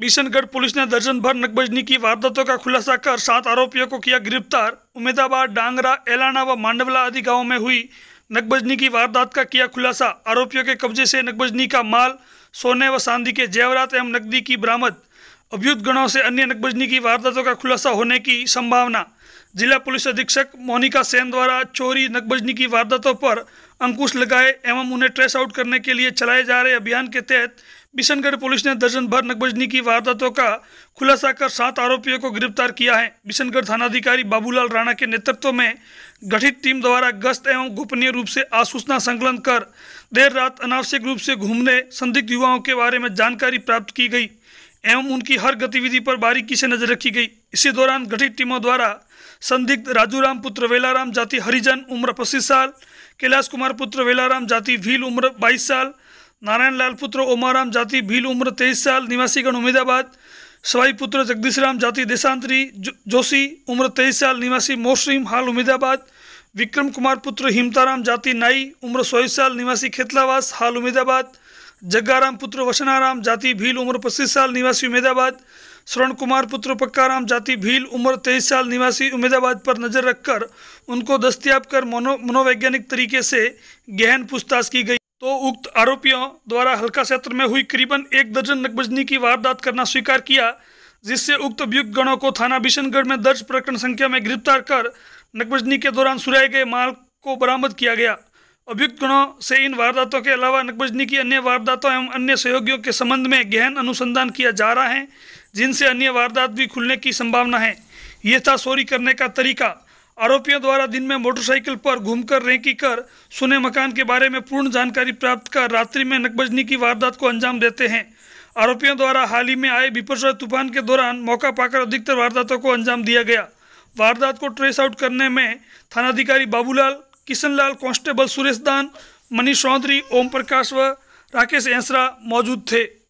Bishangarh police ने दर्जन भर नकबजनी की वारदातों का खुलासा कर सात आरोपियों को किया गिरफ्तार उमेदाबाद डांगरा एलाना व मांडवला आदि गांवों में हुई नकबजनी की वारदात का किया खुलासा आरोपियों के कब्जे से नकबजनी का माल सोने व चांदी के जेवरात एवं नकदी की बरामद अभियुक्त गणों से अन्य नकबजनी की वारदातों का खुलासा होने की संभावना जिला पुलिस अधीक्षक मोनिका सेन द्वारा चोरी नकबजनी की वारदातों पर अंकुश लगाए एवं उन्हें ट्रेस आउट करने के लिए चलाए जा रहे अभियान के तहत बिशनगढ़ पुलिस ने दर्जन भर नकबजनी की वारदातों का खुलासा कर सात आरोपियों को गिरफ्तार किया है बिशनगढ़ थानाधिकारी बाबूलाल राणा के नेतृत्व में गठित टीम द्वारा गश्त एवं गोपनीय रूप से आसूचना संकलन कर देर रात अनावश्यक रूप से घूमने संदिग्ध युवाओं के बारे में जानकारी प्राप्त की गई एवं उनकी हर गतिविधि पर बारीकी से नजर रखी गई इसी दौरान गठित टीमों द्वारा संदिग्ध राजूराम पुत्र वेलाराम जाति हरिजन उम्र पच्चीस साल कैलाश कुमार पुत्र वेलाराम जाति भील उम्र बाईस साल नारायण लाल पुत्र ओमाराम जाति भील उम्र तेईस साल निवासीगण उम्मीदाबाद सवाई पुत्र जगदीश राम जाति देशांतरी जो, जोशी उम्र तेईस साल निवासी मोसरीम हाल उम्मीदाबाद विक्रम कुमार पुत्र हिमताराम जाति नाई उम्र सोईस साल निवासी खेतलावास हाल उम्मीदाबाद जग्गाराम पुत्र वशनाराम जाति भील उम्र पच्चीस साल निवासी उमेदाबाद स्वर्ण कुमार पुत्र पक्काराम जाति भील उम्र तेईस साल निवासी उमेदाबाद पर नज़र रखकर उनको दस्तियाब कर मनो मनोवैज्ञानिक तरीके से गहन पूछताछ की गई तो उक्त आरोपियों द्वारा हल्का क्षेत्र में हुई करीबन एक दर्जन नकबजनी की वारदात करना स्वीकार किया जिससे उक्त अभियुक्त गणों को थाना बिशनगढ़ में दर्ज प्रकरण संख्या में गिरफ्तार कर नकबजनी के दौरान सुराए गए माल को बरामद किया गया अभियुक्त गुणों से इन वारदातों के अलावा नकबजनी की अन्य वारदातों एवं अन्य सहयोगियों के संबंध में गहन अनुसंधान किया जा रहा है जिनसे अन्य वारदात भी खुलने की संभावना है यह था चोरी करने का तरीका आरोपियों द्वारा दिन में मोटरसाइकिल पर घूमकर रेंकी कर सुने मकान के बारे में पूर्ण जानकारी प्राप्त कर रात्रि में नकबजनी की वारदात को अंजाम देते हैं आरोपियों द्वारा हाल ही में आए बिपरसोर तूफान के दौरान मौका पाकर अधिकतर वारदातों को अंजाम दिया गया वारदात को ट्रेस आउट करने में थानाधिकारी बाबूलाल किशनलाल कांस्टेबल सुरेश दान मनीष चौधरी ओम प्रकाश व राकेश एंसरा मौजूद थे